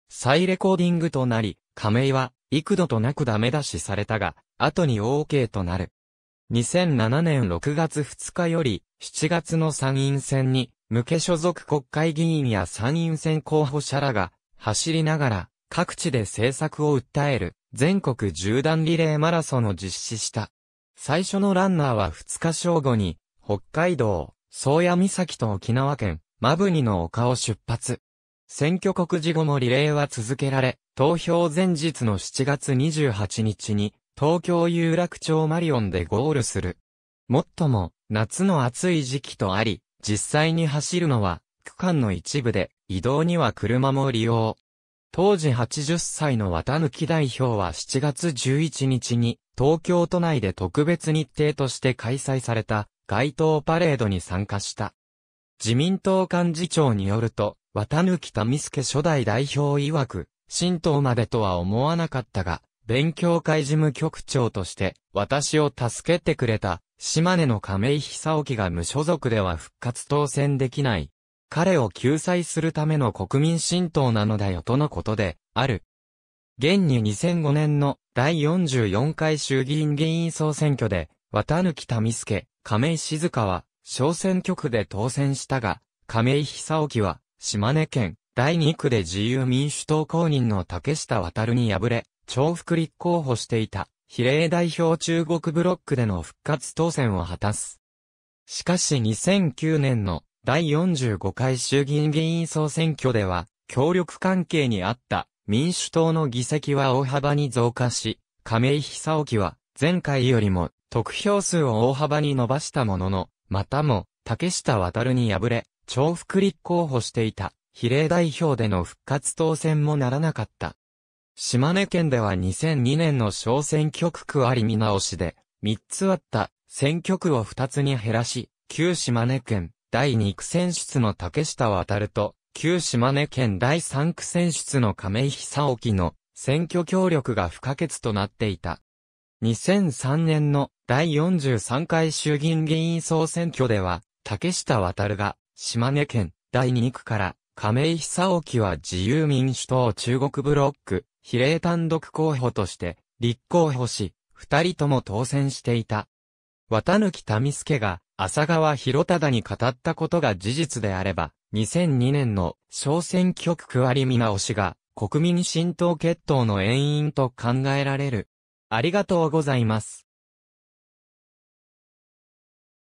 再レコーディングとなり、亀井は幾度となくダメ出しされたが、後に OK となる。2007年6月2日より7月の参院選に、無け所属国会議員や参院選候補者らが走りながら、各地で政策を訴える、全国縦断リレーマラソンを実施した。最初のランナーは2日正午に、北海道、宗谷岬と沖縄県、マブニの丘を出発。選挙告示後もリレーは続けられ、投票前日の7月28日に、東京有楽町マリオンでゴールする。もっとも、夏の暑い時期とあり、実際に走るのは、区間の一部で移動には車も利用。当時80歳の綿貫代表は7月11日に東京都内で特別日程として開催された街頭パレードに参加した。自民党幹事長によると、綿貫民助初代代表曰く、新党までとは思わなかったが、勉強会事務局長として、私を助けてくれた、島根の亀井久沖が無所属では復活当選できない、彼を救済するための国民新党なのだよとのことで、ある。現に2005年の第44回衆議院議員総選挙で、綿貫民助、亀井静香は、小選挙区で当選したが、亀井久沖は、島根県第2区で自由民主党公認の竹下渡に敗れ、重複立候補していた、比例代表中国ブロックでの復活当選を果たす。しかし2009年の第45回衆議院議員総選挙では、協力関係にあった民主党の議席は大幅に増加し、亀井久沖は前回よりも得票数を大幅に伸ばしたものの、またも竹下渡に敗れ、重複立候補していた比例代表での復活当選もならなかった。島根県では2002年の小選挙区区割り見直しで、3つあった選挙区を2つに減らし、旧島根県、第2区選出の竹下渡ると、旧島根県第3区選出の亀井久沖の選挙協力が不可欠となっていた。2003年の第43回衆議院議員総選挙では、竹下渡が島根県第2区から亀井久沖は自由民主党中国ブロック比例単独候補として立候補し、二人とも当選していた。綿貫民助が浅川博忠に語ったことが事実であれば、2002年の小選挙区区割り見直しが国民浸透決闘の遠因と考えられる。ありがとうございます。